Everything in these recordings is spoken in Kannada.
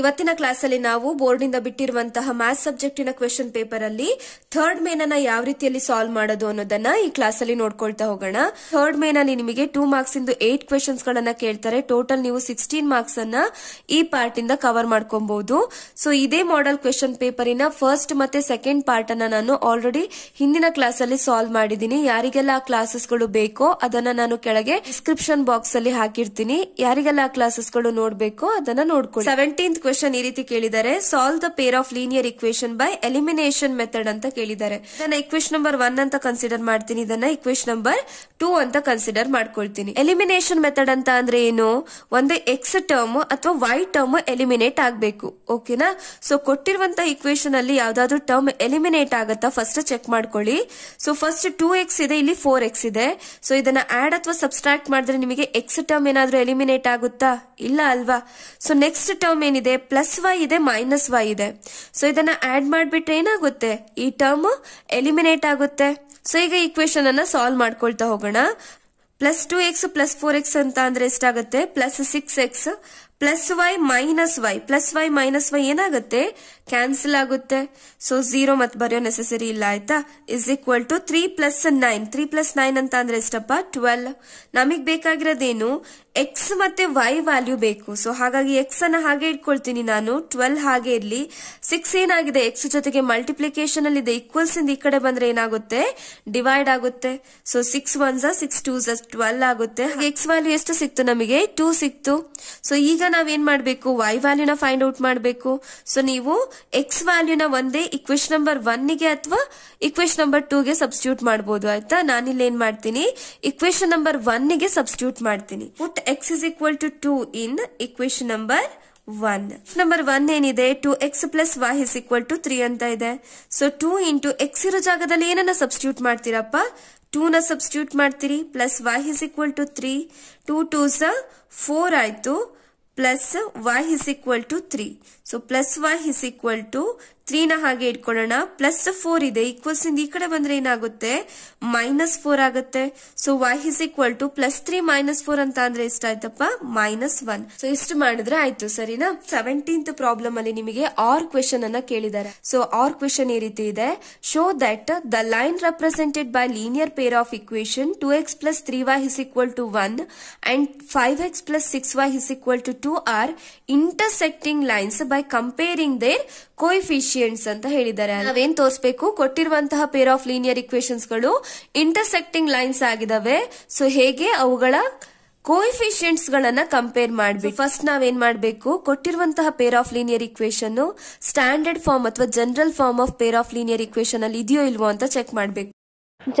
ಇವತ್ತಿನ ಕ್ಲಾಸಲ್ಲಿ ನಾವು ಇಂದ ಬಿಟ್ಟಿರುವಂತಹ ಮ್ಯಾಥ್ ಸಬ್ಜೆಕ್ಟಿನ ಕ್ವೆಶನ್ ಪೇಪರ್ ಅಲ್ಲಿ ಥರ್ಡ್ ಮೇನ್ ಅನ್ನ ಯಾವ ರೀತಿಯಲ್ಲಿ ಸಾಲ್ವ್ ಮಾಡೋದು ಅನ್ನೋದನ್ನ ಈ ಕ್ಲಾಸ್ ಅಲ್ಲಿ ನೋಡ್ಕೊಳ್ತಾ ಹೋಗೋಣ ಥರ್ಡ್ ಮೇನ್ ಅಲ್ಲಿ ನಿಮಗೆ ಟೂ ಮಾರ್ಕ್ಸ್ ಇಂದು ಏಟ್ ಕ್ವೆಶನ್ಸ್ ಗಳನ್ನ ಕೇಳ್ತಾರೆ ಟೋಟಲ್ ನೀವು ಸಿಕ್ಸ್ಟೀನ್ ಮಾರ್ಕ್ಸ್ ಅನ್ನ ಈ ಪಾರ್ಟ್ ಇಂದ ಕವರ್ ಮಾಡ್ಕೊಬಹುದು ಸೊ ಇದೇ ಮಾಡೆಲ್ ಕ್ವೆಶನ್ ಪೇಪರಿನ ಫಸ್ಟ್ ಮತ್ತೆ ಸೆಕೆಂಡ್ ಪಾರ್ಟ್ ಅನ್ನ ನಾನು ಆಲ್ರೆಡಿ ಹಿಂದಿನ ಕ್ಲಾಸ್ ಅಲ್ಲಿ ಸಾಲ್ವ್ ಮಾಡಿದ್ದೀನಿ ಯಾರಿಗೆಲ್ಲ ಆ ಕ್ಲಾಸಸ್ ಗಳು ಬೇಕೋ ಅದನ್ನ ನಾನು ಕೆಳಗೆ ಡಿಸ್ಕ್ರಿಪ್ಷನ್ ಬಾಕ್ಸ್ ಅಲ್ಲಿ ಹಾಕಿರ್ತೀನಿ ಯಾರಿಗೆಲ್ಲ ಆ ಕ್ಲಾಸಸ್ ಗಳು ನೋಡ್ಬೇಕೋ ಅದನ್ನ ನೋಡ್ಕೊಳ್ಳಿ ಸೆವೆಂಟೀನ್ ಕ್ವೆಶನ್ ಈ ರೀತಿ ಕೇಳಿದ್ದಾರೆ solve the pair of linear equation by elimination method ಅಂತ ಕೇಳಿದ್ದಾರೆ ನಾನು ಇಕ್ವೇಶನ್ ನಂಬರ್ ಒನ್ ಅಂತ ಕನ್ಸಿಡರ್ ಮಾಡ್ತೀನಿ ಇದನ್ನ ಇಕ್ವೇಶನ್ ನಂಬರ್ ಟೂ ಅಂತ ಕನ್ಸಿಡರ್ ಮಾಡ್ಕೊಳ್ತೀನಿ ಎಲಿಮಿನೇಷನ್ ಮೆಥಡ್ ಅಂತ ಅಂದ್ರೆ ಏನು ಒಂದು ಎಕ್ಸ್ ಟರ್ಮ್ ಅಥವಾ ವೈ ಟರ್ಮ್ ಎಲಿಮಿನೇಟ್ ಆಗಬೇಕು ಓಕೆನಾ ಸೊ ಕೊಟ್ಟಿರುವಂತಹ ಇಕ್ವೇಶನ್ ಅಲ್ಲಿ ಯಾವ್ದಾದ್ರು ಟರ್ಮ್ ಎಲಿಮಿನೇಟ್ ಆಗುತ್ತಾ ಫಸ್ಟ್ ಚೆಕ್ ಮಾಡ್ಕೊಳ್ಳಿ ಸೊ ಫಸ್ಟ್ ಟೂ ಎಕ್ಸ್ ಇದೆ ಇಲ್ಲಿ ಫೋರ್ ಎಕ್ಸ್ ಇದೆ ಸೊ ಇದನ್ನ ಆಡ್ ಅಥವಾ ಸಬ್ಸ್ಟ್ರಾಕ್ಟ್ ಮಾಡಿದ್ರೆ ನಿಮಗೆ ಎಕ್ಸ್ ಟರ್ಮ್ ಏನಾದ್ರೂ ಎಲಿಮಿನೇಟ್ ಆಗುತ್ತಾ ಇಲ್ಲ ಅಲ್ವಾ ಸೊ ನೆಕ್ಸ್ಟ್ ಟರ್ಮ್ ಏನಿದೆ ಇದೆ ಪ್ಲಸ್ ವೈ ಇದೆ ಮೈನಸ್ ವೈ ಇದೆ ಸೊ ಇದನ್ನ ಆಡ್ ಮಾಡಿಬಿಟ್ರೆ ಏನಾಗುತ್ತೆ ಈ ಟರ್ಮ್ ಎಲಿಮಿನೇಟ್ ಆಗುತ್ತೆ ಸೊ ಈಗ ಈಕ್ವೇಶನ್ ಅನ್ನ ಸಾಲ್ವ್ ಮಾಡ್ಕೊಳ್ತಾ ಹೋಗೋಣ plus two x plus four x ಅಂತ ಅಂದ್ರೆ ಎಷ್ಟಾಗುತ್ತೆ plus six x plus y minus y plus y minus y ಏನಾಗುತ್ತೆ ಕ್ಯಾನ್ಸಲ್ ಆಗುತ್ತೆ ಸೊ ಝೀರೋ ಮತ್ತೆ ಬರೆಯೋ ನೆಸೆಸರಿ ಇಲ್ಲ ಆಯ್ತಾ is equal to three plus nine three plus nine ಅಂತ ಅಂದ್ರೆ ಎಷ್ಟಪ್ಪ ಟ್ವೆಲ್ ನಮಗ್ ಬೇಕಾಗಿರೋದೇನು ಎಕ್ಸ್ ಮತ್ತೆ ವೈ ವ್ಯಾಲ್ಯೂ ಬೇಕು ಸೊ ಹಾಗಾಗಿ ಎಕ್ಸ್ ಅನ್ನ ಹಾಗೆ ಇಟ್ಕೊಳ್ತೀನಿ ನಾನು ಟ್ವೆಲ್ ಹಾಗೆ ಇರ್ಲಿ ಸಿಕ್ಸ್ ಏನಾಗಿದೆ ಎಕ್ಸ್ ಜೊತೆಗೆ ಮಲ್ಟಿಪ್ಲಿಕೇಶನ್ ಅಲ್ಲಿ ಇದೆ ಈಕ್ವಲ್ಸ್ ಇಂದ ಈ ಕಡೆ ಬಂದ್ರೆ ಏನಾಗುತ್ತೆ ಡಿವೈಡ್ ಆಗುತ್ತೆ so six ones six two twelve ಆಗುತ್ತೆ ಎಕ್ಸ್ ವ್ಯಾಲ್ಯೂ ಎಷ್ಟು ಸಿಕ್ತು ನಮಗೆ ಟೂ ಸಿಕ್ತು ಸೊ ಈಗ ನಾವೇನ್ ಮಾಡಬೇಕು ವೈ ವ್ಯಾಲ್ಯೂನ ಫೈಂಡ್ ಔಟ್ ಮಾಡಬೇಕು ಸೊ ನೀವು ಎಕ್ಸ್ ವ್ಯಾಲ್ಯೂನ ಒಂದೇ ಇಕ್ವೇಶನ್ ನಂಬರ್ ಒನ್ಗೆ ಅಥವಾ ಇಕ್ವೇಶನ್ ನಂಬರ್ ಟೂಗೆ ಸಬ್ಸ್ಟ್ಯೂಟ್ ಮಾಡಬಹುದು ಆಯ್ತಾ ನಾನಿಲ್ಲಿ ಏನ್ ಮಾಡ್ತೀನಿ ಇಕ್ವೇಶನ್ ನಂಬರ್ ಒನ್ಗೆ ಸಬ್ಸ್ಟ್ಯೂಟ್ ಮಾಡ್ತೀನಿ put x is equal to two in equation number one number one ಏನಿದೆ two x plus y is equal to three ಅಂತ ಇದೆ ಸೊ ಟೂ ಇಂಟು ಎಕ್ಸ್ ಇರೋ ಜಾಗದಲ್ಲಿ ಏನನ್ನ ಸಬ್ಸ್ಟ್ಯೂಟ್ ಮಾಡ್ತೀರಪ್ಪ ಟೂ ನ ಸಬ್ಸ್ಟಿಟ್ಯೂಟ್ ಮಾಡ್ತೀರಿ plus y is equal to three two two ಸ ಫೋರ್ ಆಯ್ತು plus y is equal to 3. So plus y is equal to ತ್ರೀನ ಹಾಗೆ ಇಟ್ಕೊಳ್ಳೋಣ ಪ್ಲಸ್ ಫೋರ್ ಇದೆ ಈಕ್ವಲ್ಸ್ ಇಂದ ಈ ಕಡೆ ಬಂದ್ರೆ ಏನಾಗುತ್ತೆ ಮೈನಸ್ ಫೋರ್ ಆಗುತ್ತೆ so y is equal to plus three minus four ಅಂತ ಅಂದ್ರೆ ಇಷ್ಟ ಆಯ್ತಪ್ಪ ಮೈನಸ್ ಒನ್ ಸೊ ಇಷ್ಟು ಮಾಡಿದ್ರೆ ಆಯ್ತು ಸರಿನಾ ಸೆವೆಂಟೀನ್ತ್ ಪ್ರಾಬ್ಲಮ್ ಅಲ್ಲಿ ನಿಮಗೆ ಆರ್ ಕ್ವೆಶನ್ ಅನ್ನ ಕೇಳಿದ್ದಾರೆ ಸೊ ಆರ್ ಕ್ವೆಶನ್ ಈ ರೀತಿ ಇದೆ show that the line represented by linear pair of equation two x plus three y is equal to one and five x plus six y is equal to two are intersecting lines by comparing their coefficient ಅಂತ ಹೇಳಿದ್ದಾರೆ ನಾವೇನ್ ತೋರಿಸಬೇಕು ಕೊಟ್ಟಿರುವಂತಹ ಪೇರ್ ಆಫ್ ಲೀನಿಯರ್ ಇಕ್ವೇಶನ್ಸ್ ಗಳು ಇಂಟರ್ಸೆಕ್ಟಿಂಗ್ ಲೈನ್ಸ್ ಆಗಿದಾವೆ ಸೊ ಹೇಗೆ ಅವುಗಳ ಕೋಇಫಿಷಿಯಂಟ್ಸ್ ಗಳನ್ನ ಕಂಪೇರ್ ಮಾಡಬೇಕು ಫಸ್ಟ್ ನಾವೇನ್ ಮಾಡಬೇಕು ಕೊಟ್ಟಿರುವಂತಹ pair of linear equation standard form ಅಥವಾ general form of pair of linear equation ಅಲ್ಲಿ ಇದೆಯೋ ಇಲ್ವೋ ಅಂತ ಚೆಕ್ ಮಾಡಬೇಕು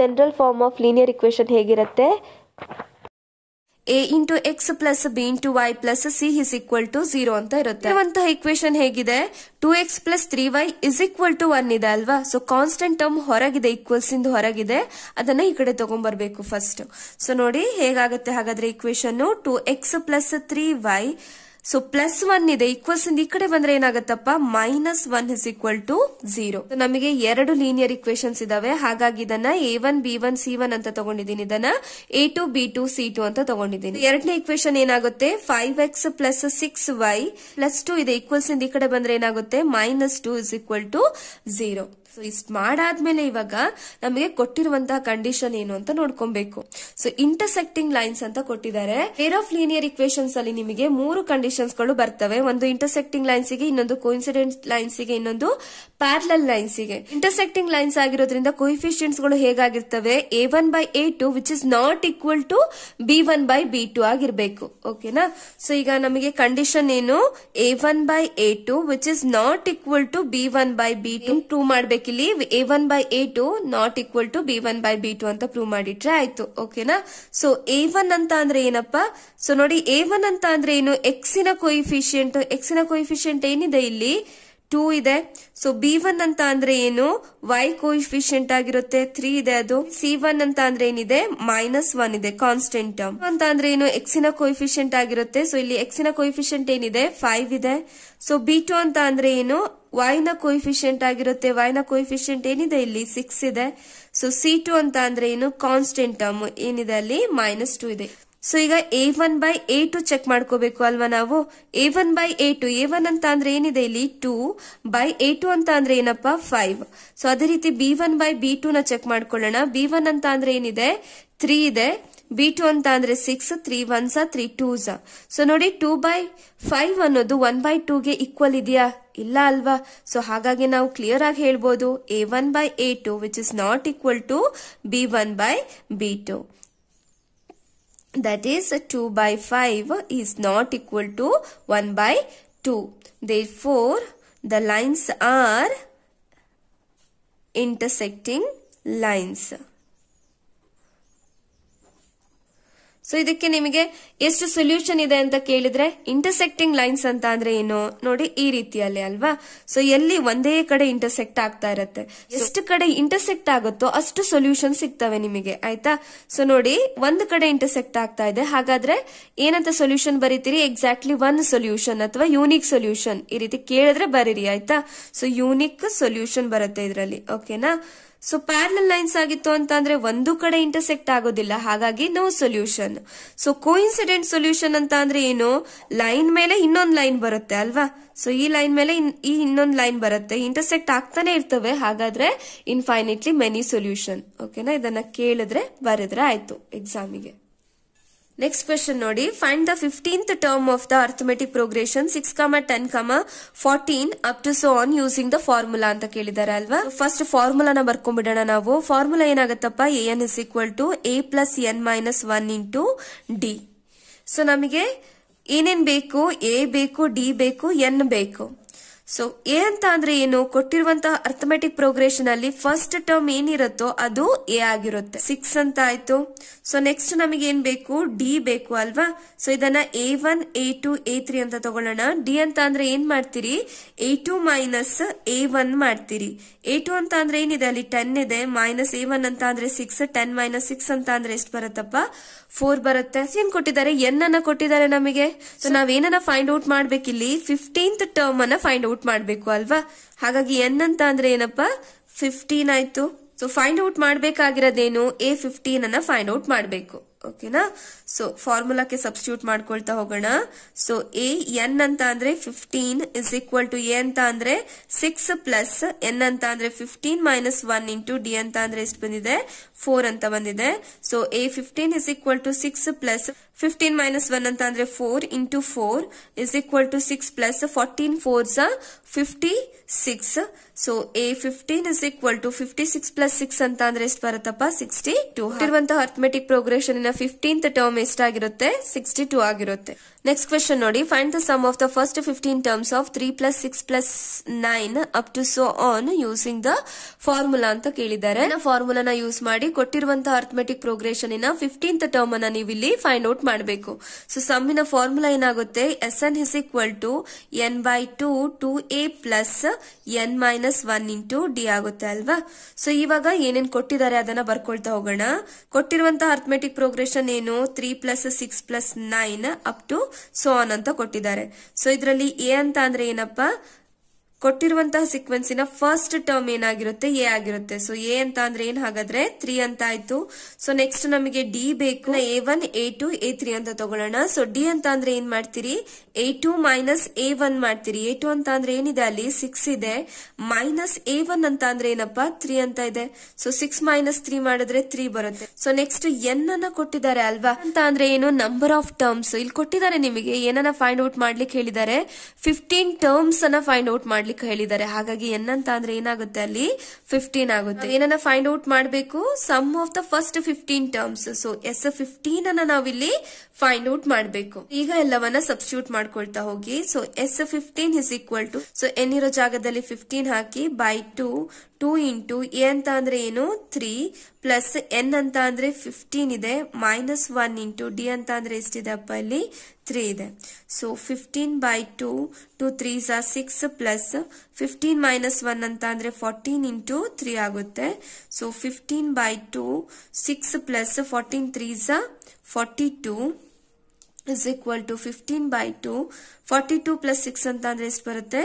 general form of linear equation ಹೇಗಿರುತ್ತೆ a into x plus b into y plus C is equal to zero ಅಂತ ಇರುತ್ತೆ ಇರುವಂತಹ ಇಕ್ವೇಶನ್ ಹೇಗಿದೆ two x plus three y is equal to one ಇದೆ ಅಲ್ವಾ ಸೊ ಕಾನ್ಸ್ಟೆಂಟ್ ಟರ್ಮ್ ಹೊರಗಿದೆ ಈಕ್ವಲ್ಸ್ ಇಂದ ಹೊರಗಿದೆ ಅದನ್ನ ಈ ಕಡೆ ತಗೊಂಡ್ಬರ್ಬೇಕು ಫಸ್ಟ್ ಸೊ ನೋಡಿ ಹೇಗಾಗುತ್ತೆ ಹಾಗಾದ್ರೆ equation two x plus three y so plus one ಇದೆ ಈಕ್ವಲ್ಸ್ ಇಂದ ಈ ಕಡೆ ಬಂದ್ರೆ ಏನಾಗುತ್ತಪ್ಪ minus one is equal to zero ನಮಗೆ ಎರಡು ಲೀನಿಯರ್ ಇಕ್ವೇಶನ್ಸ್ ಇದಾವೆ ಹಾಗಾಗಿ ಇದನ್ನ A one b one c one ಅಂತ ತಗೊಂಡಿದ್ದೀನಿ ಇದನ್ನ A two b two c two ಅಂತ ತಗೊಂಡಿದ್ದೀನಿ ಎರಡನೇ ಇಕ್ವೇಶನ್ ಏನಾಗುತ್ತೆ five x plus six y plus two ಇದೆ ಈಕ್ವಲ್ಸ್ ಇಂದ ಈ ಕಡೆ ಬಂದ್ರೆ ಏನಾಗುತ್ತೆ minus two is equal to zero so ಇಷ್ಟು ಮಾಡಾದ್ಮೇಲೆ ಇವಾಗ ನಮಗೆ ಕೊಟ್ಟಿರುವಂತಹ ಕಂಡೀಷನ್ ಏನು ಅಂತ ನೋಡ್ಕೊಬೇಕು ಸೊ ಇಂಟರ್ಸೆಕ್ಟಿಂಗ್ ಲೈನ್ಸ್ ಅಂತ ಕೊಟ್ಟಿದ್ದಾರೆ ಪೇರ್ ಆಫ್ ಲೀನಿಯರ್ ಇಕ್ವೇಶನ್ಸ್ ಅಲ್ಲಿ ನಿಮಗೆ ಮೂರು ಕಂಡೀಷನ್ಸ್ ಗಳು ಬರ್ತವೆ ಒಂದು ಇಂಟರ್ಸೆಕ್ಟಿಂಗ್ ಲೈನ್ಸ್ ಗೆ ಇನ್ನೊಂದು ಕೋಇನ್ಸಿಡೆಂಟ್ ಲೈನ್ಸ್ ಗೆ ಇನ್ನೊಂದು ಪ್ಯಾರಲಲ್ ಲೈನ್ಸ್ ಗೆ ಇಂಟರ್ಸೆಕ್ಟಿಂಗ್ ಲೈನ್ಸ್ ಆಗಿರೋದ್ರಿಂದ ಕೋಯಿಫಿಷಿಯಂಟ್ಸ್ ಗಳು ಹೇಗಾಗಿರ್ತವೆ a one by a two which is not equal to b one by b two ಆಗಿರ್ಬೇಕು ಓಕೆನಾ ಸೊ ಈಗ ನಮಗೆ ಕಂಡೀಷನ್ ಏನು a one by a two which is not equal to b one by b two two ಮಾಡ್ಬೇಕು ಇಲ್ಲಿ a one by a two not equal to b one by b two ಅಂತ ಪ್ರೂವ್ ಮಾಡಿಟ್ರೆ ಆಯ್ತು ಓಕೆನಾ ಸೊ ಎ ಒನ್ ಅಂತ ಅಂದ್ರೆ ಏನಪ್ಪಾ ಸೊ ನೋಡಿ ಎ ಒನ್ ಅಂತ ಅಂದ್ರೆ ಏನು ಎಕ್ಸಿನ ಕೋಯಿಫಿಷಿಯಂಟ್ ಎಕ್ಸಿನ ಕೋಯಿಫಿಷಿಯಂಟ್ ಏನಿದೆ ಇಲ್ಲಿ ಟೂ ಇದೆ ಸೊ ಬಿ ಒನ್ ಅಂತ ಅಂದ್ರೆ ಏನು ವೈ ಕೋಇಫಿಷಿಯಂಟ್ ಆಗಿರುತ್ತೆ ತ್ರೀ ಇದೆ ಅದು ಸಿ ಒನ್ ಅಂತ ಅಂದ್ರೆ ಏನಿದೆ ಮೈನಸ್ ಒನ್ ಇದೆ ಕಾನ್ಸ್ಟೆಂಟ್ ಅಂತ ಅಂದ್ರೆ ಏನು ಎಕ್ಸಿನ ಕೋಇಫಿಷಿಯಂಟ್ ಆಗಿರುತ್ತೆ ಸೊ ಇಲ್ಲಿ ಎಕ್ಸಿನ ಕೋಇಫಿಷಿಯಂಟ್ ಏನಿದೆ ಫೈವ್ ಇದೆ ಸೊ ಬಿ ಟು ಅಂತ ಅಂದ್ರೆ ಏನು ವೈ ನ ಕೋಇಫಿಷಿಯಂಟ್ ಆಗಿರುತ್ತೆ ವೈ ನ ಕೋಇಫಿಷಿಯಂಟ್ ಏನಿದೆ ಇಲ್ಲಿ ಸಿಕ್ಸ್ ಇದೆ ಸೊ ಸಿ ಟು ಅಂತ ಅಂದ್ರೆ ಏನು ಕಾನ್ಸ್ಟೆಂಟ್ ಟರ್ಮ್ ಏನಿದೆ ಅಲ್ಲಿ ಮೈನಸ್ ಟು ಇದೆ ಸೊ ಈಗ a one by a two check ಮಾಡ್ಕೋಬೇಕು ಅಲ್ವಾ ನಾವು a one by a two a one ಅಂತ ಅಂದ್ರೆ ಏನಿದೆ ಇಲ್ಲಿ ಟೂ ಬೈ ಎ ಟು ಅಂತ ಅಂದ್ರೆ ಏನಪ್ಪ ಫೈವ್ ಸೊ ಅದೇ ರೀತಿ b one by b two ನ ಚೆಕ್ ಮಾಡ್ಕೊಳ್ಳೋಣ ಬಿ ಒನ್ ಅಂತ ಅಂದ್ರೆ ಏನಿದೆ ತ್ರೀ ಇದೆ ಬಿ ಟು ಅಂತ ಅಂದ್ರೆ six three one ones three twos so ನೋಡಿ ಟೂ ಬೈ ಫೈವ್ ಅನ್ನೋದು ಒನ್ ಬೈ ಟೂಗೆ ಈಕ್ವಲ್ ಇದೆಯಾ ಇಲ್ಲ ಅಲ್ವಾ ಸೊ ಹಾಗಾಗಿ ನಾವು ಕ್ಲಿಯರ್ ಆಗಿ ಹೇಳ್ಬೋದು a one by a two which is not equal to b one by b two that is 2 by 5 is not equal to 1 by 2. Therefore, the lines are intersecting lines. So ಇದಕ್ಕೆ ನಿಮಗೆ ಎಷ್ಟು ಸೊಲ್ಯೂಷನ್ ಇದೆ ಅಂತ ಕೇಳಿದ್ರೆ ಇಂಟರ್ಸೆಕ್ಟಿಂಗ್ ಲೈನ್ಸ್ ಅಂತ ಅಂದ್ರೆ ಏನು ನೋಡಿ ಈ ರೀತಿಯಲ್ಲಿ ಅಲ್ವಾ ಸೊ ಎಲ್ಲಿ ಒಂದೇ ಕಡೆ ಇಂಟರ್ಸೆಕ್ಟ್ ಆಗ್ತಾ ಇರತ್ತೆ ಎಷ್ಟು ಕಡೆ ಇಂಟರ್ಸೆಕ್ಟ್ ಆಗುತ್ತೋ ಅಷ್ಟು ಸೊಲ್ಯೂಷನ್ ಸಿಗ್ತವೆ ನಿಮಗೆ ಆಯ್ತಾ ಸೊ ನೋಡಿ ಒಂದು ಕಡೆ ಇಂಟರ್ಸೆಕ್ಟ್ ಆಗ್ತಾ ಇದೆ ಹಾಗಾದ್ರೆ ಏನಂತ ಸೊಲ್ಯೂಷನ್ ಬರೀತೀರಿ ಎಕ್ಸಾಕ್ಟ್ಲಿ ಒನ್ ಸೊಲ್ಯೂಷನ್ ಅಥವಾ ಯೂನಿಕ್ ಸೊಲ್ಯೂಷನ್ ಈ ರೀತಿ ಕೇಳಿದ್ರೆ ಬರೀರಿ ಆಯ್ತಾ ಸೊ ಯೂನಿಕ್ ಸೊಲ್ಯೂಷನ್ ಬರುತ್ತೆ ಇದರಲ್ಲಿ ಓಕೆನಾ ಸೊ ಪ್ಯಾರಲ್ ಲೈನ್ಸ್ ಆಗಿತ್ತು ಅಂತ ಅಂದ್ರೆ ಒಂದು ಕಡೆ ಇಂಟರ್ಸೆಕ್ಟ್ ಆಗೋದಿಲ್ಲ ಹಾಗಾಗಿ no solution so coincident solution ಅಂತ ಅಂದ್ರೆ ಏನು ಲೈನ್ ಮೇಲೆ ಇನ್ನೊಂದು ಲೈನ್ ಬರುತ್ತೆ ಅಲ್ವಾ ಸೊ ಈ ಲೈನ್ ಮೇಲೆ ಈ ಇನ್ನೊಂದು ಲೈನ್ ಬರುತ್ತೆ ಇಂಟರ್ಸೆಕ್ಟ್ ಆಗ್ತಾನೆ ಇರ್ತವೆ ಹಾಗಾದ್ರೆ ಇನ್ಫೈನಿಟ್ಲಿ ಮೆನಿ ಸೊಲ್ಯೂಷನ್ ಓಕೆನಾ ಇದನ್ನ ಕೇಳಿದ್ರೆ ಬರೆದ್ರೆ ಆಯ್ತು ಎಕ್ಸಾಮಿಗೆ ನೆಕ್ಸ್ಟ್ ಕ್ವೆಶನ್ ನೋಡಿ find the fifteenth term of the arithmetic progression six comma ten comma fourteen up to so on using the formula ಅಂತ ಕೇಳಿದ್ದಾರೆ ಅಲ್ವಾ ಫಸ್ಟ್ ಫಾರ್ಮುಲಾನ ಬರ್ಕೊಂಡ್ಬಿಡೋಣ ನಾವು ಫಾರ್ಮುಲಾ ಏನಾಗುತ್ತಪ್ಪ a N is equal to A plus N minus one into d so ನಮಗೆ ಏನೇನ್ ಬೇಕು ಎ ಬೇಕು ಡಿ ಬೇಕು ಎನ್ ಬೇಕು ಸೊ ಎ ಅಂತ ಅಂದ್ರೆ ಏನು ಕೊಟ್ಟಿರುವಂತಹ ಅರ್ಥಮೆಟಿಕ್ ಪ್ರೋಗ್ರೆಷನ್ ಅಲ್ಲಿ ಫಸ್ಟ್ ಟರ್ಮ್ ಏನಿರುತ್ತೋ ಅದು ಎ ಆಗಿರುತ್ತೆ ಸಿಕ್ಸ್ ಅಂತ ಆಯ್ತು ಸೊ ನೆಕ್ಸ್ಟ್ ನಮಗೆ ಏನ್ ಬೇಕು ಡಿ ಬೇಕು ಅಲ್ವಾ ಸೊ ಇದನ್ನ A one a two A three ಅಂತ ತಗೊಳ್ಳೋಣ ಡಿ ಅಂತ ಅಂದ್ರೆ ಏನ್ ಮಾಡ್ತೀರಿ A two minus A one ಮಾಡ್ತೀರಿ ಎ ಟು ಅಂತ ಅಂದ್ರೆ ಏನಿದೆ ಅಲ್ಲಿ ಟೆನ್ ಇದೆ ಮೈನಸ್ ಎ ಒನ್ ಅಂತ ಅಂದ್ರೆ ಸಿಕ್ಸ್ ಟೆನ್ ಮೈನಸ್ ಸಿಕ್ಸ್ ಅಂತ ಅಂದ್ರೆ ಎಷ್ಟು ಬರುತ್ತಪ್ಪ ಫೋರ್ ಬರುತ್ತೆ ಏನ್ ಕೊಟ್ಟಿದ್ದಾರೆ ಎನ್ ಅನ್ನ ಕೊಟ್ಟಿದ್ದಾರೆ ನಮಗೆ ಸೊ ನಾವೇನನ್ನ ಫೈಂಡ್ ಔಟ್ ಇಲ್ಲಿ ಫಿಫ್ಟೀನ್ತ್ ಟರ್ಮ್ ಅನ್ನ ಫೈಂಡ್ ಔಟ್ ಮಾಡ್ಬೇಕು ಅಲ್ವಾ ಹಾಗಾಗಿ ಎನ್ ಅಂತ ಅಂದ್ರೆ ಏನಪ್ಪ ಫಿಫ್ಟೀನ್ ಆಯ್ತು ಸೊ ಫೈಂಡ್ ಔಟ್ ಮಾಡ್ಬೇಕಾಗಿರೋದೇನು ಎ ಫಿಫ್ಟೀನ್ ಅನ್ನ ಫೈಂಡ್ ಔಟ್ ಮಾಡಬೇಕು ಓಕೆನಾ ಸೊ ಫಾರ್ಮುಲಾಕ್ಕೆ ಸಬ್ಸ್ಟಿಟ್ಯೂಟ್ ಮಾಡ್ಕೊಳ್ತಾ ಹೋಗೋಣ ಸೊ ಎ ಎನ್ ಅಂತ ಅಂದ್ರೆ fifteen is equal to A ಅಂತ ಅಂದ್ರೆ ಸಿಕ್ಸ್ ಪ್ಲಸ್ ಎನ್ ಅಂತ ಅಂದ್ರೆ fifteen minus one into D ಅಂತ ಅಂದ್ರೆ ಎಷ್ಟು ಬಂದಿದೆ ಫೋರ್ ಅಂತ ಬಂದಿದೆ so a fifteen is equal to six plus fifteen minus one ಅಂತ ಅಂದ್ರೆ four into four is equal to six plus fourteen four fifty six so a fifteen is equal to fifty six plus six ಅಂತ ಅಂದ್ರೆ ಎಷ್ಟು ಬರುತ್ತಪ್ಪ ಸಿಕ್ಸ್ಟಿ ಟು ಇರುವಂತಹ ಅರ್ಥಮೆಟಿಕ್ ಪ್ರೋಗ್ರೆಷನ್ ಫಿಫ್ಟೀನ್ ಟರ್ಮ್ ಎಷ್ಟಾಗಿರುತ್ತೆ ಸಿಕ್ಸ್ಟಿ ಟೂ ಆಗಿರುತ್ತೆ ನೆಕ್ಸ್ಟ್ ಕ್ವೆಶನ್ ನೋಡಿ find the sum of the first fifteen terms of three plus six plus nine up to so on using the formula ಅಂತ ಕೇಳಿದ್ದಾರೆ ಫಾರ್ಮುಲಾನ ಯೂಸ್ ಮಾಡಿ ಕೊಟ್ಟಿರುವಂತಹ ಅರ್ಥಮೆಟಿಕ್ ಪ್ರೋಗ್ರೆಷನ್ ನ ಫಿಫ್ಟೀನ್ತ್ ಟರ್ಮ್ ಅನ್ನ ನೀವು ಇಲ್ಲಿ ಫೈಂಡ್ ಔಟ್ ಮಾಡಬೇಕು ಸೊ ಸಮ್ಮಿನ ಫಾರ್ಮುಲಾ ಏನಾಗುತ್ತೆ s n is equal to n by two two A plus N minus one into d ಆಗುತ್ತೆ ಅಲ್ವಾ ಸೊ ಇವಾಗ ಏನೇನು ಕೊಟ್ಟಿದ್ದಾರೆ ಅದನ್ನ ಬರ್ಕೊಳ್ತಾ ಹೋಗೋಣ ಕೊಟ್ಟಿರುವಂತಹ ಅರ್ಥಮೆಟಿಕ್ ಪ್ರೋಗ್ರೆಷನ್ ಏನು three plus six plus nine up to so on ಅಂತ ಕೊಟ್ಟಿದ್ದಾರೆ ಸೊ ಇದರಲ್ಲಿ ಎ ಅಂತ ಅಂದ್ರೆ ಏನಪ್ಪಾ ಕೊಟ್ಟಿರುವಂತಹ ಸಿಕ್ವೆನ್ಸಿನ ಫಸ್ಟ್ ಟರ್ಮ್ ಏನಾಗಿರುತ್ತೆ ಎ ಆಗಿರುತ್ತೆ ಸೊ ಎ ಅಂತ ಅಂದ್ರೆ ಏನ್ ಹಾಗಾದ್ರೆ ತ್ರೀ ಅಂತ ಆಯ್ತು ಸೊ ನೆಕ್ಸ್ಟ್ ನಮಗೆ ಡಿ ಬೇಕು a one a two A three ಅಂತ ತಗೊಳ್ಳೋಣ ಸೊ ಡಿ ಅಂತ ಅಂದ್ರೆ ಏನ್ ಮಾಡ್ತೀರಿ A two minus A one ಮಾಡ್ತೀರಿ ಎ ಟು ಅಂತ ಅಂದ್ರೆ ಏನಿದೆ ಅಲ್ಲಿ ಸಿಕ್ಸ್ ಇದೆ ಮೈನಸ್ ಎ ಒನ್ ಅಂತ ಅಂದ್ರೆ ಏನಪ್ಪ ತ್ರೀ ಅಂತ ಇದೆ ಸೊ ಸಿಕ್ಸ್ ಮೈನಸ್ ತ್ರೀ ಮಾಡಿದ್ರೆ ತ್ರೀ ಬರುತ್ತೆ ಸೊ ನೆಕ್ಸ್ಟ್ ಎನ್ ಅನ್ನ ಕೊಟ್ಟಿದ್ದಾರೆ ಅಲ್ವಾ ಅಂತ ಅಂದ್ರೆ ಏನು ನಂಬರ್ ಆಫ್ ಟರ್ಮ್ಸ್ ಇಲ್ಲಿ ಕೊಟ್ಟಿದ್ದಾರೆ ನಿಮಗೆ ಏನನ್ನ ಫೈಂಡ್ ಔಟ್ ಮಾಡ್ಲಿಕ್ಕೆ ಹೇಳಿದ್ದಾರೆ ಫಿಫ್ಟೀನ್ ಟರ್ಮ್ಸ್ ಅನ್ನ ಫೈಂಡ್ ಔಟ್ ಮಾಡ್ಲಿಕ್ಕೆ ಮಾಡ್ಲಿಕ್ಕೆ ಹೇಳಿದ್ದಾರೆ ಹಾಗಾಗಿ ಎನ್ ಅಂತ ಅಂದ್ರೆ ಏನಾಗುತ್ತೆ ಅಲ್ಲಿ ಫಿಫ್ಟೀನ್ ಆಗುತ್ತೆ ಏನನ್ನ ಫೈಂಡ್ ಔಟ್ ಮಾಡಬೇಕು sum of the first fifteen terms so S fifteen ಅನ್ನ ನಾವಿಲ್ಲಿ ಫೈಂಡ್ ಔಟ್ ಮಾಡಬೇಕು ಈಗ ಎಲ್ಲವನ್ನ ಸಬ್ಸ್ಟಿಟ್ಯೂಟ್ ಮಾಡ್ಕೊಳ್ತಾ ಹೋಗಿ so S fifteen is equal to so N ಇರೋ ಜಾಗದಲ್ಲಿ ಫಿಫ್ಟೀನ್ ಹಾಕಿ by two two into A ಅಂತ ಅಂದ್ರೆ ಏನು ತ್ರೀ ಪ್ಲಸ್ ಎನ್ ಅಂತ ಅಂದ್ರೆ ಫಿಫ್ಟೀನ್ ಇದೆ ಮೈನಸ್ ಒನ್ ಇಂಟು ಡಿ ಅಂತ ಅಂದ್ರೆ ಎಷ್ಟಿದೆ ಅಪ್ಪ ಅಲ್ಲಿ 3 ಇದೆ so fifteen by two two threes are six plus fifteen minus one ಅಂತ ಅಂದರೆ ಫೋರ್ಟೀನ್ ಇಂಟು ತ್ರೀ ಆಗುತ್ತೆ so fifteen by two six plus fourteen threes forty two is equal to fifteen by two forty two plus six ಅಂತ ಅಂದ್ರೆ ಎಷ್ಟು ಬರುತ್ತೆ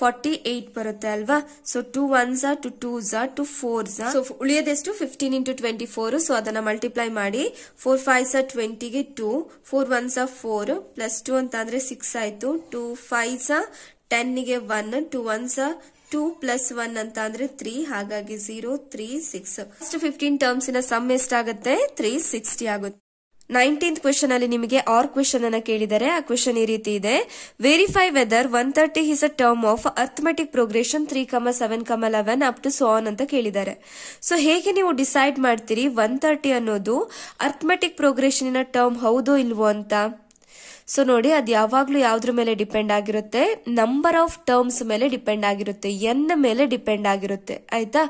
ಫಾರ್ಟಿ ಏಟ್ ಬರುತ್ತೆ ಅಲ್ವಾ so two ones two twos two four so ಉಳಿಯೋದೆಷ್ಟು fifteen into twenty four so ಅದನ್ನ ಮಲ್ಟಿಪ್ಲೈ ಮಾಡಿ ಫೋರ್ ಫೈವ್ ಸ ಟ್ವೆಂಟಿಗೆ two four are four plus two ಅಂತ ಅಂದ್ರೆ ಸಿಕ್ಸ್ ಆಯ್ತು ಟೂ ಫೈವ್ ಸ ಟೆನ್ನಿಗೆ one two are two plus one ಅಂತ ಅಂದ್ರೆ ತ್ರೀ ಹಾಗಾಗಿ zero three six fifteen terms sum ಎಷ್ಟಾಗುತ್ತೆ ತ್ರೀ ಸಿಕ್ಸ್ಟಿ ಆಗುತ್ತೆ ನೈನ್ಟೀನ್ತ್ ಕ್ವೆಶನ್ ಅಲ್ಲಿ ನಿಮಗೆ ಆರ್ ಕ್ವೆಶನ್ ಅನ್ನ ಕೇಳಿದರೆ ಆ ಕ್ವೆಶನ್ ಈ ರೀತಿ ಇದೆ verify whether one thirty is a term of arithmetic progression three comma seven comma eleven up to so on ಅಂತ ಕೇಳಿದ್ದಾರೆ ಸೊ ಹೇಗೆ ನೀವು ಡಿಸೈಡ್ ಮಾಡ್ತೀರಿ ಒನ್ ತರ್ಟಿ ಅನ್ನೋದು ಅರ್ಥಮೆಟಿಕ್ ಪ್ರೋಗ್ರೆಷನ್ ಟರ್ಮ್ ಹೌದೋ ಇಲ್ವೋ ಅಂತ ಸೊ ನೋಡಿ ಅದು ಯಾವಾಗಲೂ ಯಾವ್ದ್ರ ಮೇಲೆ ಡಿಪೆಂಡ್ ಆಗಿರುತ್ತೆ ನಂಬರ್ ಆಫ್ ಟರ್ಮ್ಸ್ ಮೇಲೆ ಡಿಪೆಂಡ್ ಆಗಿರುತ್ತೆ ಎನ್ ಮೇಲೆ ಡಿಪೆಂಡ್ ಆಗಿರುತ್ತೆ ಆಯ್ತಾ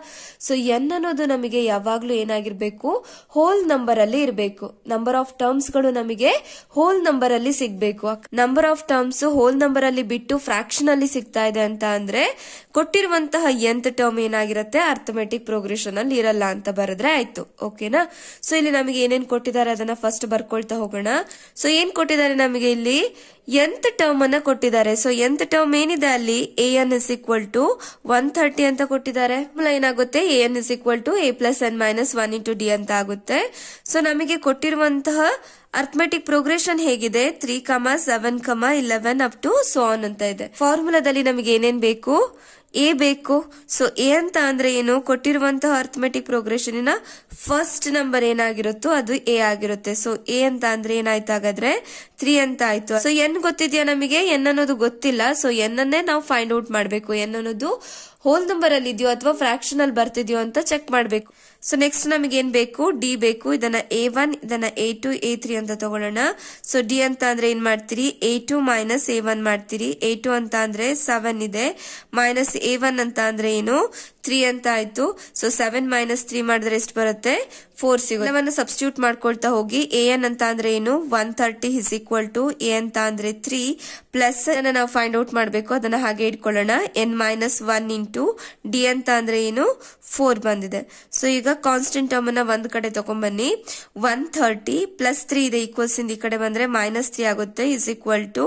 ಸೊ ಎನ್ ಅನ್ನೋದು ನಮಗೆ ಯಾವಾಗಲೂ ಏನಾಗಿರ್ಬೇಕು ಹೋಲ್ ನಂಬರ್ ಅಲ್ಲಿ ಇರಬೇಕು ನಂಬರ್ ಆಫ್ ಟರ್ಮ್ಸ್ ಗಳು ನಮಗೆ ಹೋಲ್ ನಂಬರ್ ಅಲ್ಲಿ ಸಿಗ್ಬೇಕು number of terms whole number ಅಲ್ಲಿ ಬಿಟ್ಟು ಫ್ರಾಕ್ಷನ್ ಅಲ್ಲಿ ಸಿಗ್ತಾ ಇದೆ ಅಂತ ಅಂದ್ರೆ ಕೊಟ್ಟಿರುವಂತಹ ಎಂತ್ ಟರ್ಮ್ ಏನಾಗಿರುತ್ತೆ ಅರ್ಥಮೆಟಿಕ್ ಪ್ರೋಗ್ರೆಷನ್ ಅಲ್ಲಿ ಇರಲ್ಲ ಅಂತ ಬರೆದ್ರೆ ಆಯ್ತು ಓಕೆನಾ ಸೊ ಇಲ್ಲಿ ನಮಗೆ ಏನೇನ್ ಕೊಟ್ಟಿದ್ದಾರೆ ಅದನ್ನ ಫಸ್ಟ್ ಬರ್ಕೊಳ್ತಾ ಹೋಗೋಣ ಸೊ ಏನ್ ಕೊಟ್ಟಿದ್ದಾರೆ ನಮಗೆ ನಮಗೆ ಇಲ್ಲಿ ಎಂತ್ ಟರ್ಮ್ ಅನ್ನ ಕೊಟ್ಟಿದ್ದಾರೆ ಸೊ ಎಂತ್ ಟರ್ಮ್ ಏನಿದೆ ಅಲ್ಲಿ A N is equal to one thirty ಅಂತ ಕೊಟ್ಟಿದ್ದಾರೆ ಏನಾಗುತ್ತೆ A N is equal to A plus N minus one into D ಅಂತ ಆಗುತ್ತೆ ಸೊ ನಮಗೆ ಕೊಟ್ಟಿರುವಂತಹ ಅರ್ಥಮೆಟಿಕ್ ಪ್ರೋಗ್ರೆಷನ್ ಹೇಗಿದೆ three comma seven comma eleven up to so on ಅಂತ ಇದೆ ಫಾರ್ಮುಲಾದಲ್ಲಿ ನಮಗೆ ಏನೇನ್ ಬೇಕು ಎ ಬೇಕು ಸೊ ಎ ಅಂತ ಅಂದ್ರೆ ಏನು ಕೊಟ್ಟಿರುವಂತಹ ಅರ್ಥಮೆಟಿಕ್ ಪ್ರೋಗ್ರೆಷನ್ ಫಸ್ಟ್ ನಂಬರ್ ಏನಾಗಿರುತ್ತೋ ಅದು ಎ ಆಗಿರುತ್ತೆ ಸೊ ಎ ಅಂತ ಅಂದ್ರೆ ಏನಾಯ್ತು ಹಾಗಾದ್ರೆ ತ್ರೀ ಅಂತ ಆಯ್ತು ಸೊ ಎನ್ ಗೊತ್ತಿದ್ಯಾ ನಮಗೆ ಎನ್ ಅನ್ನೋದು ಗೊತ್ತಿಲ್ಲ ಸೊ ಎನ್ ಅನ್ನೇ ನಾವು ಫೈಂಡ್ ಔಟ್ ಮಾಡಬೇಕು ಎನ್ ಅನ್ನೋದು ಹೋಲ್ ನಂಬರ್ ಅಲ್ಲಿ ಇದೆಯೋ ಅಥವಾ ಫ್ರಾಕ್ಷನ್ ಅಲ್ಲಿ ಬರ್ತಿದ್ಯೋ ಅಂತ ಚೆಕ್ ಮಾಡಬೇಕು ಸೊ ನೆಕ್ಸ್ಟ್ ನಮಗೆ ಏನ್ ಬೇಕು ಡಿ ಬೇಕು ಇದನ್ನ ಎ ಒನ್ ಇದನ್ನ ಎ ಟು ಎ ತ್ರೀ ಅಂತ ತಗೊಳ್ಳೋಣ ಸೊ ಡಿ ಅಂತ ಅಂದ್ರೆ ಏನ್ ಮಾಡ್ತೀರಿ A two minus A one ಮಾಡ್ತೀರಿ ಎ ಟು ಅಂತ ಅಂದ್ರೆ ಸೆವೆನ್ ಇದೆ ಮೈನಸ್ ಎ ಒನ್ ಅಂತ ಅಂದ್ರೆ ಏನು ತ್ರೀ ಅಂತ ಆಯ್ತು ಸೊ ಸೆವೆನ್ ಮೈನಸ್ ತ್ರೀ ಮಾಡಿದ್ರೆ ಎಷ್ಟು ಬರುತ್ತೆ ಫೋರ್ ಸಿಗುತ್ತೆ ಸಬ್ಸ್ಟಿಟ್ಯೂಟ್ ಮಾಡ್ಕೊಳ್ತಾ ಹೋಗಿ ಎ ಎನ್ ಅಂತ ಅಂದ್ರೆ ಏನು one thirty is equal to A ಅಂತ ಅಂದ್ರೆ ತ್ರೀ ಪ್ಲಸ್ ನಾವು ಫೈಂಡ್ ಔಟ್ ಮಾಡಬೇಕು ಅದನ್ನ ಹಾಗೆ ಇಟ್ಕೊಳ್ಳೋಣ N minus one into D ಅಂತ ಅಂದ್ರೆ ಏನು ಫೋರ್ ಬಂದಿದೆ ಸೊ ಈಗ ಕಾನ್ಸ್ಟೆಂಟ್ ಟರ್ಮ್ ಅನ್ನ ಒಂದ್ ಕಡೆ ತಗೊಂಡ್ಬನ್ನಿ ಒನ್ ಥರ್ಟಿ ಪ್ಲಸ್ ತ್ರೀ ಇದೆ ಈಕ್ವಲ್ಸ್ ಇಂದ ಈ ಕಡೆ ಬಂದ್ರೆ ಮೈನಸ್ ತ್ರೀ ಆಗುತ್ತೆ is equal to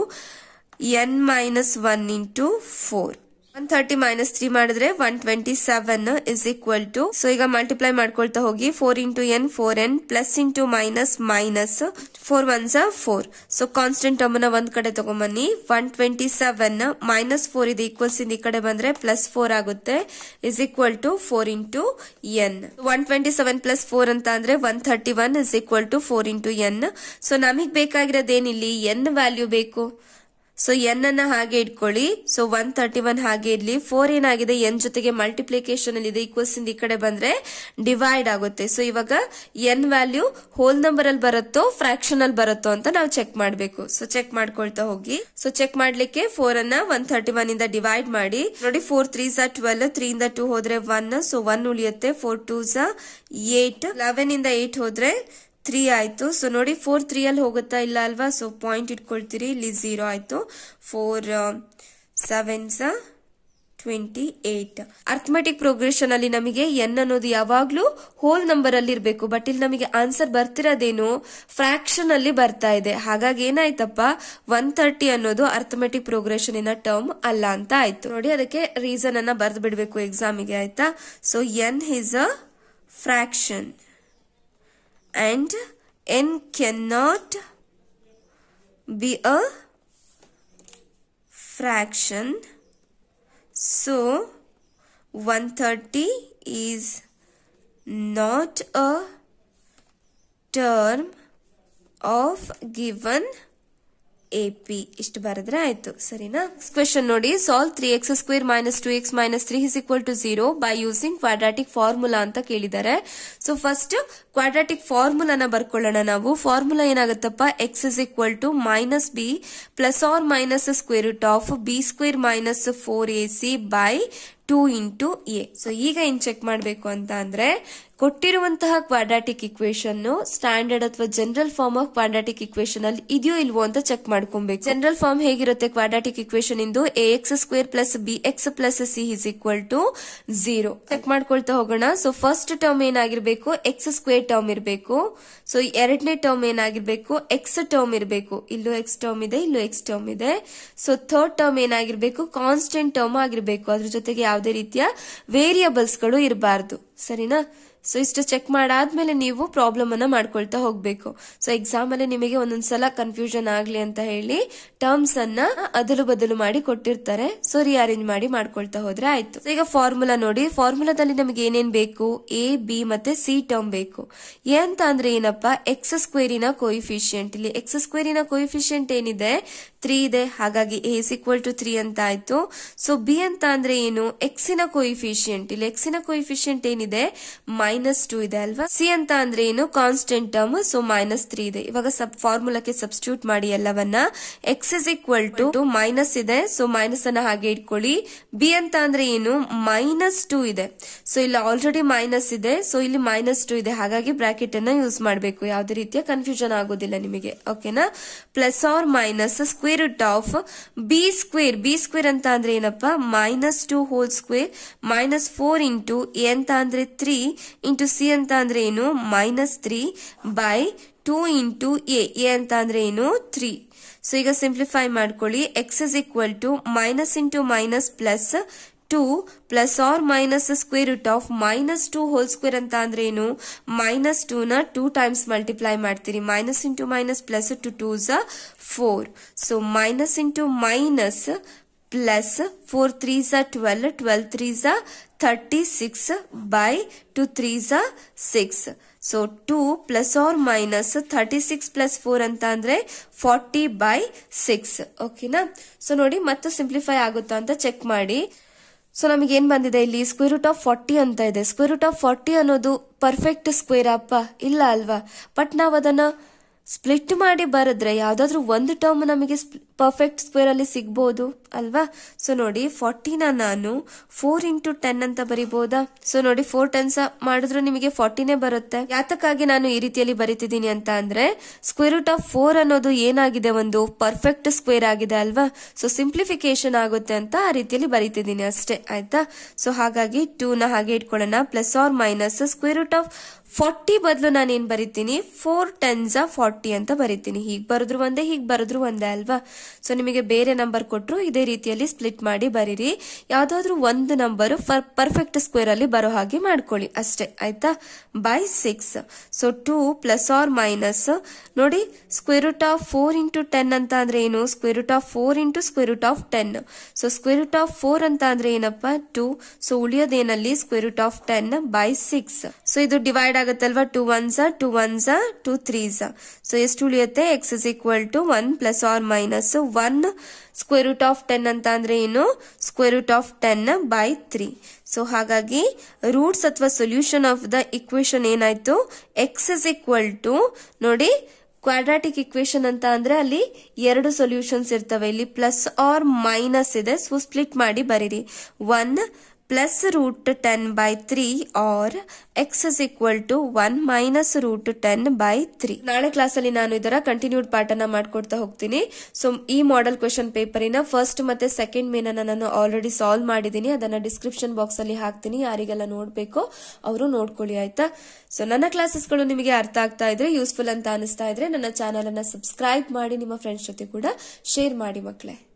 N minus one into four one thirty minus three ಮಾಡಿದ್ರೆ one twenty seven is equal to so ಈಗ ಮಲ್ಟಿಪ್ಲೈ ಮಾಡ್ಕೊಳ್ತಾ ಹೋಗಿ four into N four N plus into minus minus four ones four so constant ಟರ್ಮ್ನ ಒಂದ್ ಕಡೆ ತಗೊಂಬನ್ನಿ one twenty seven minus four ಇದು ಈಕ್ವಲ್ಸ್ ಇಂದ ಈ ಕಡೆ ಬಂದ್ರೆ ಪ್ಲಸ್ ಫೋರ್ ಆಗುತ್ತೆ is equal to four into N one twenty seven plus four ಅಂತ ಅಂದ್ರೆ one thirty one is equal to four into N so ನಮಗ್ ಬೇಕಾಗಿರೋದೇನಿಲ್ಲಿ ಎನ್ ವ್ಯಾಲ್ಯೂ ಬೇಕು ಸೊ ಎನ್ ಅನ್ನ ಹಾಗೆ ಇಟ್ಕೊಳ್ಳಿ ಸೊ ಒನ್ ತರ್ಟಿ ಒನ್ ಹಾಗೆ ಇರ್ಲಿ ಫೋರ್ ಏನಾಗಿದೆ ಎನ್ ಜೊತೆಗೆ ಮಲ್ಟಿಪ್ಲಿಕೇಶನ್ ಅಲ್ಲಿ ಇದೆ ಈಕ್ವಲ್ಸ್ ಇಂದ ಈ ಕಡೆ ಬಂದ್ರೆ ಡಿವೈಡ್ ಆಗುತ್ತೆ ಸೊ ಇವಾಗ ಎನ್ ವ್ಯಾಲ್ಯೂ ಹೋಲ್ ನಂಬರ್ ಅಲ್ಲಿ ಬರುತ್ತೋ ಫ್ರಾಕ್ಷನ್ ಅಲ್ಲಿ ಬರುತ್ತೋ ಅಂತ ನಾವು ಚೆಕ್ ಮಾಡಬೇಕು ಸೊ ಚೆಕ್ ಮಾಡ್ಕೊಳ್ತಾ ಹೋಗಿ ಸೊ ಚೆಕ್ ಮಾಡ್ಲಿಕ್ಕೆ ಫೋರ್ ಅನ್ನ ಒನ್ ತರ್ಟಿ ಒನ್ ಇಂದ ಡಿವೈಡ್ ಮಾಡಿ ನೋಡಿ four three are twelve three ಇಂದ ಟೂ ಹೋದ್ರೆ ಒನ್ ಸೊ ಒನ್ ಉಳಿಯುತ್ತೆ four two are eight eleven ಇಂದ ಏಟ್ ಹೋದ್ರೆ ತ್ರೀ ಆಯಿತು ಸೊ ನೋಡಿ ಫೋರ್ ಅಲ್ಲಿ ಹೋಗುತ್ತಾ ಇಲ್ಲ ಅಲ್ವಾ ಸೊ ಪಾಯಿಂಟ್ ಇಟ್ಕೊಳ್ತೀರಿ ಇಲ್ಲಿ ಝೀರೋ ಆಯಿತು four seven twenty eight arithmetic progression ಅಲ್ಲಿ ನಮಗೆ ಎನ್ ಅನ್ನೋದು ಯಾವಾಗ್ಲೂ ಹೋಲ್ ನಂಬರ್ ಅಲ್ಲಿ ಇರಬೇಕು ಬಟ್ ಇಲ್ಲಿ ನಮಗೆ ಆನ್ಸರ್ ಬರ್ತಿರೋದೇನು ಫ್ರಾಕ್ಷನ್ ಅಲ್ಲಿ ಬರ್ತಾ ಇದೆ ಹಾಗಾಗಿ ಏನಾಯ್ತಪ್ಪ ಒನ್ ತರ್ಟಿ ಅನ್ನೋದು ಅರ್ಥಮೆಟಿಕ್ ಪ್ರೋಗ್ರೆಷನ್ ಇನ ಟರ್ಮ್ ಅಲ್ಲ ಅಂತ ಆಯ್ತು ನೋಡಿ ಅದಕ್ಕೆ ರೀಸನ್ ಅನ್ನ ಬರೆದು ಬಿಡಬೇಕು ಎಕ್ಸಾಮಿಗೆ ಆಯ್ತಾ so N is a fraction and n cannot be a fraction. So 130 is not a term of given A P ಇಷ್ಟು ಬರೆದ್ರೆ ಆಯ್ತು ಸರಿನಾ ಕ್ವೆಶನ್ ನೋಡಿ solve three X square minus two X minus three is equal to zero by using quadratic formula ಅಂತ ಕೇಳಿದ್ದಾರೆ ಸೊ ಫಸ್ಟ್ ಕ್ವಾಡ್ರಾಟಿಕ್ ಫಾರ್ಮುಲಾನ ಬರ್ಕೊಳ್ಳೋಣ ನಾವು ಫಾರ್ಮುಲಾ ಏನಾಗುತ್ತಪ್ಪ X is equal to minus B plus or minus square root of B square minus four A C by two into A so ಈಗ ಏನ್ ಚೆಕ್ ಮಾಡಬೇಕು ಅಂತ ಅಂದ್ರೆ ಕೊಟ್ಟಿರುವಂತಹ ಕ್ವಾಡ್ರಾಟಿಕ್ ಇಕ್ವೇಶನ್ ಸ್ಟ್ಯಾಂಡರ್ಡ್ ಅಥವಾ general form of quadratic equation ಅಲ್ಲಿ ಇದೆಯೋ ಇಲ್ವೋ ಅಂತ ಚೆಕ್ ಮಾಡ್ಕೊಬೇಕು ಜನರಲ್ ಫಾರ್ಮ್ ಹೇಗಿರುತ್ತೆ ಕ್ವಾಡ್ರಾಟಿಕ್ ಇಕ್ವೇಶನ್ ಇಂದು A X square plus B X plus C is equal to zero check ಮಾಡ್ಕೊಳ್ತಾ ಹೋಗೋಣ ಸೊ ಫಸ್ಟ್ ಟರ್ಮ್ ಏನಾಗಿರ್ಬೇಕು ಎಕ್ಸ್ ಸ್ಕ್ವೇರ್ ಟರ್ಮ್ ಇರಬೇಕು ಸೊ ಎರಡನೇ ಟರ್ಮ್ ಏನಾಗಿರ್ಬೇಕು ಎಕ್ಸ್ ಟರ್ಮ್ ಇರಬೇಕು ಇಲ್ಲೂ ಎಕ್ಸ್ ಟರ್ಮ್ ಇದೆ ಇಲ್ಲೂ ಎಕ್ಸ್ ಟರ್ಮ್ ಇದೆ ಸೊ ಥರ್ಡ್ ಟರ್ಮ್ ಏನಾಗಿರ್ಬೇಕು ಕಾನ್ಸ್ಟೆಂಟ್ ಟರ್ಮ್ ಆಗಿರ್ಬೇಕು ಅದ್ರ ಜೊತೆಗೆ ಯಾವುದೇ ರೀತಿಯ ವೇರಿಯಬಲ್ಸ್ ಗಳು ಇರಬಾರ್ದು ಸರಿನಾ ಸೊ ಇಷ್ಟು ಚೆಕ್ ಮಾಡಾದ್ಮೇಲೆ ನೀವು ಪ್ರಾಬ್ಲಮ್ ಅನ್ನ ಮಾಡ್ಕೊಳ್ತಾ ಹೋಗ್ಬೇಕು ಸೊ ಎಕ್ಸಾಮ್ ಅಲ್ಲಿ ನಿಮಗೆ ಒಂದೊಂದ್ಸಲ ಕನ್ಫ್ಯೂಷನ್ ಆಗ್ಲಿ ಅಂತ ಹೇಳಿ ಟರ್ಮ್ಸ್ ಅನ್ನ ಅದಲು ಬದಲು ಮಾಡಿ ಕೊಟ್ಟಿರ್ತಾರೆ ಸೊ ರಿಅರೇಂಜ್ ಮಾಡಿ ಮಾಡ್ಕೊಳ್ತಾ ಹೋದ್ರೆ ಆಯ್ತು ಈಗ ಫಾರ್ಮುಲಾ ನೋಡಿ ಫಾರ್ಮುಲಾದಲ್ಲಿ ನಮಗೆ ಏನೇನ್ ಬೇಕು ಎ ಬಿ ಮತ್ತೆ ಸಿ ಟರ್ಮ್ ಬೇಕು ಎ ಅಂತ ಅಂದ್ರೆ ಏನಪ್ಪ ಎಕ್ಸ್ ಸ್ಕ್ವೇರಿನ ಕೋಯಿಫಿಷಿಯಂಟ್ ಇಲ್ಲಿ ಎಕ್ಸ್ ಸ್ಕ್ವೇರಿನ ಕೋಯಿಫಿಷಿಯಂಟ್ ಏನಿದೆ ತ್ರೀ ಇದೆ ಹಾಗಾಗಿ A is equal to three ಅಂತ ಆಯ್ತು ಸೊ ಬಿ ಅಂತ ಅಂದ್ರೆ ಏನು ಎಕ್ಸಿನ ಕೋಯಿಫಿಷಿಯಂಟ್ ಇಲ್ಲಿ ಎಕ್ಸಿನ ಕೋಯಿಫಿಷಿಯಂಟ್ ಏನಿದೆ ಮೈನಸ್ ಟು ಇದೆ ಅಲ್ವಾ ಸಿ ಅಂತ ಅಂದ್ರೆ ಏನು constant term so minus three ಇದೆ ಇವಾಗ ಸಬ್ ಫಾರ್ಮುಲಾಕ್ಕೆ ಸಬ್ಸ್ಟಿಟ್ಯೂಟ್ ಮಾಡಿ ಎಲ್ಲವನ್ನ X is equal to minus ಇದೆ ಸೊ ಮೈನಸ್ ಅನ್ನ ಹಾಗೆ ಇಟ್ಕೊಳ್ಳಿ ಬಿ ಅಂತ ಅಂದ್ರೆ ಏನು ಮೈನಸ್ ಟೂ ಇದೆ ಸೊ ಇಲ್ಲಿ ಆಲ್ರೆಡಿ ಮೈನಸ್ ಇದೆ ಸೊ ಇಲ್ಲಿ ಮೈನಸ್ ಟೂ ಇದೆ ಹಾಗಾಗಿ ಬ್ರಾಕೆಟ್ ಅನ್ನ ಯೂಸ್ ಮಾಡಬೇಕು ಯಾವುದೇ ರೀತಿಯ ಕನ್ಫ್ಯೂಷನ್ ಆಗೋದಿಲ್ಲ ನಿಮಗೆ ಓಕೆನಾ plus or minus square root of B square B square ಅಂತ ಅಂದ್ರೆ ಏನಪ್ಪಾ minus two whole square minus four into A ಅಂತ ಅಂದ್ರೆ ತ್ರೀ ಇಂಟು ಸಿ ಅಂತ ಅಂದ್ರೆ ಏನು minus three by two into A A ಅಂತ ಅಂದ್ರೆ ಏನು ತ್ರೀ ಸೊ ಈಗ ಸಿಂಪ್ಲಿಫೈ ಮಾಡ್ಕೊಳ್ಳಿ X is equal to minus into minus plus two plus or minus square root of minus two whole square ಅಂತ ಅಂದ್ರೆ ಏನು ಮೈನಸ್ ಟೂ ನ ಟೂ ಟೈಮ್ಸ್ ಮಲ್ಟಿಪ್ಲೈ ಮಾಡ್ತೀರಿ minus into minus plus two twos four so minus into minus plus four three are twelve twelve three are thirty six by two three are six so two plus or minus thirty six plus four ಅಂತ ಅಂದ್ರೆ ಫಾರ್ಟಿ ಬೈ ಸಿಕ್ಸ್ ಓಕೆನಾ ಸೊ ನೋಡಿ ಮತ್ತೆ ಸಿಂಪ್ಲಿಫೈ ಆಗುತ್ತಾ ಅಂತ ಚೆಕ್ ಮಾಡಿ ಸೊ ನಮಗೆ ಏನ್ ಬಂದಿದೆ ಇಲ್ಲಿ ಸ್ಕ್ವೇರ್ ರೂಟ್ ಆಫ್ ಫಾರ್ಟಿ ಅಂತ ಇದೆ ಸ್ಕ್ವೇರ್ ರೂಟ್ ಆಫ್ ಫಾರ್ಟಿ ಅನ್ನೋದು ಪರ್ಫೆಕ್ಟ್ ಸ್ಕ್ವೇರ್ ಅಪ್ಪ ಇಲ್ಲ ಅಲ್ವಾ ಬಟ್ ನಾವು ಅದನ್ನ ಸ್ಪ್ಲಿಟ್ ಮಾಡಿ ಬರೆದ್ರೆ ಯಾವ್ದಾದ್ರು ಒಂದು ಟರ್ಮ್ ನಮಗೆ ಪರ್ಫೆಕ್ಟ್ ಸ್ಕ್ವೇರ್ ಅಲ್ಲಿ ಸಿಗ್ಬೋದು ಅಲ್ವಾ ಸೊ ನೋಡಿ ಫಾರ್ಟಿನ ನಾನು ಫೋರ್ ಇಂಟು ಟೆನ್ ಅಂತ ಬರಿಬೋದಾ ಸೊ ನೋಡಿ ಫೋರ್ ಟೆನ್ಸ್ ಮಾಡಿದ್ರು ನಿಮಗೆ ಫಾರ್ಟಿನೇ ಬರುತ್ತೆ ಯಾತಕ್ಕಾಗಿ ನಾನು ಈ ರೀತಿಯಲ್ಲಿ ಬರಿತಿದ್ದೀನಿ ಅಂತ ಅಂದ್ರೆ ಸ್ಕ್ವೇರ್ ರೂಟ್ ಆಫ್ ಫೋರ್ ಅನ್ನೋದು ಏನಾಗಿದೆ ಒಂದು ಪರ್ಫೆಕ್ಟ್ ಸ್ಕ್ವೇರ್ ಆಗಿದೆ ಅಲ್ವಾ ಸೊ ಸಿಂಪ್ಲಿಫಿಕೇಶನ್ ಆಗುತ್ತೆ ಅಂತ ಆ ರೀತಿಯಲ್ಲಿ ಬರಿತಿದ್ದೀನಿ ಅಷ್ಟೇ ಆಯ್ತಾ ಸೊ ಹಾಗಾಗಿ ಟೂ ನ ಹಾಗೆ ಇಟ್ಕೊಳ್ಳೋಣ plus or minus square root of forty ಬದಲು ನಾನು ಏನು ಬರಿತೀನಿ ಫೋರ್ ಟೆನ್ಸ್ ಫಾರ್ಟಿ ಅಂತ ಬರಿತೀನಿ ಹೀಗೆ ಬರೆದ್ರು ಒಂದೇ ಹೀಗೆ ಬರೆದ್ರು ಒಂದೇ ಅಲ್ವಾ ಸೊ ನಿಮಗೆ ಬೇರೆ ನಂಬರ್ ಕೊಟ್ಟರು ಇದೇ ರೀತಿಯಲ್ಲಿ ಸ್ಪ್ಲಿಟ್ ಮಾಡಿ ಬರೀರಿ ಯಾವುದಾದ್ರೂ ಒಂದು ನಂಬರ್ ಪರ್ಫೆಕ್ಟ್ ಸ್ಕ್ವೇರ್ ಅಲ್ಲಿ ಬರೋ ಹಾಗೆ ಮಾಡ್ಕೊಳ್ಳಿ ಅಷ್ಟೇ ಆಯ್ತಾ by six so two plus or minus ನೋಡಿ square root of four into ten ಅಂತ ಅಂದ್ರೆ ಏನು square root of four into square root of ten so square root of four ಅಂತ ಅಂದ್ರೆ ಏನಪ್ಪ ಟೂ ಸೊ ಉಳಿಯೋದೇನಲ್ಲಿ square root of ten by six so ಇದು divide two one two two one threes two three so ಎಷ್ಟು ಉಳಿಯುತ್ತೆ X is equal to one plus or minus one square root of ten ಅಂತ ಅಂದ್ರೆ ಏನು square root of ten by three so ಹಾಗಾಗಿ ರೂಟ್ಸ್ ಅಥವಾ ಸೊಲ್ಯೂಷನ್ ಆಫ್ ದ ಇಕ್ವೇಶನ್ ಏನಾಯ್ತು ಎಕ್ಸ್ ಇಸ್ ಈಕ್ವಲ್ ಟು ನೋಡಿ ಕ್ವಾಡ್ರಾಟಿಕ್ ಇಕ್ವೇಶನ್ ಅಂತ ಅಂದ್ರೆ ಅಲ್ಲಿ ಎರಡು ಸೊಲ್ಯೂಷನ್ಸ್ ಇರ್ತವೆ ಇಲ್ಲಿ ಪ್ಲಸ್ ಆರ್ ಮೈನಸ್ ಇದೆ ಸೊ ಸ್ಪ್ಲಿಟ್ ಮಾಡಿ ಬರೀರಿ one plus root 10 by 3 or x is equal to 1 minus root 10 by 3. ನಾಳೆ ಕ್ಲಾಸಲ್ಲಿ ನಾನು ಇದರ ಕಂಟಿನ್ಯೂಡ್ ಪಾಠನ ಮಾಡ್ಕೊಡ್ತಾ ಹೋಗ್ತೀನಿ ಸೊ ಈ ಮಾಡೆಲ್ ಕ್ವೆಶನ್ ಪೇಪರಿನ ಫಸ್ಟ್ ಮತ್ತೆ ಸೆಕೆಂಡ್ ಮೇನ ನಾನು ಆಲ್ರೆಡಿ ಸಾಲ್ವ್ ಮಾಡಿದ್ದೀನಿ ಅದನ್ನ ಡಿಸ್ಕ್ರಿಪ್ಷನ್ ಬಾಕ್ಸ್ ಅಲ್ಲಿ ಹಾಕ್ತೀನಿ ಯಾರಿಗೆಲ್ಲ ನೋಡ್ಬೇಕು ಅವರು ನೋಡ್ಕೊಳ್ಳಿ ಆಯ್ತಾ ಸೊ ನನ್ನ ಕ್ಲಾಸಸ್ಗಳು ನಿಮಗೆ ಅರ್ಥ ಆಗ್ತಾ ಇದ್ರೆ ಯೂಸ್ಫುಲ್ ಅಂತ ಅನಿಸ್ತಾ ಇದ್ರೆ ನನ್ನ ಚಾನಲನ್ನು ಸಬ್ಸ್ಕ್ರೈಬ್ ಮಾಡಿ ನಿಮ್ಮ ಫ್ರೆಂಡ್ಸ್ ಜೊತೆ ಕೂಡ ಶೇರ್ ಮಾಡಿ ಮಕ್ಕಳೇ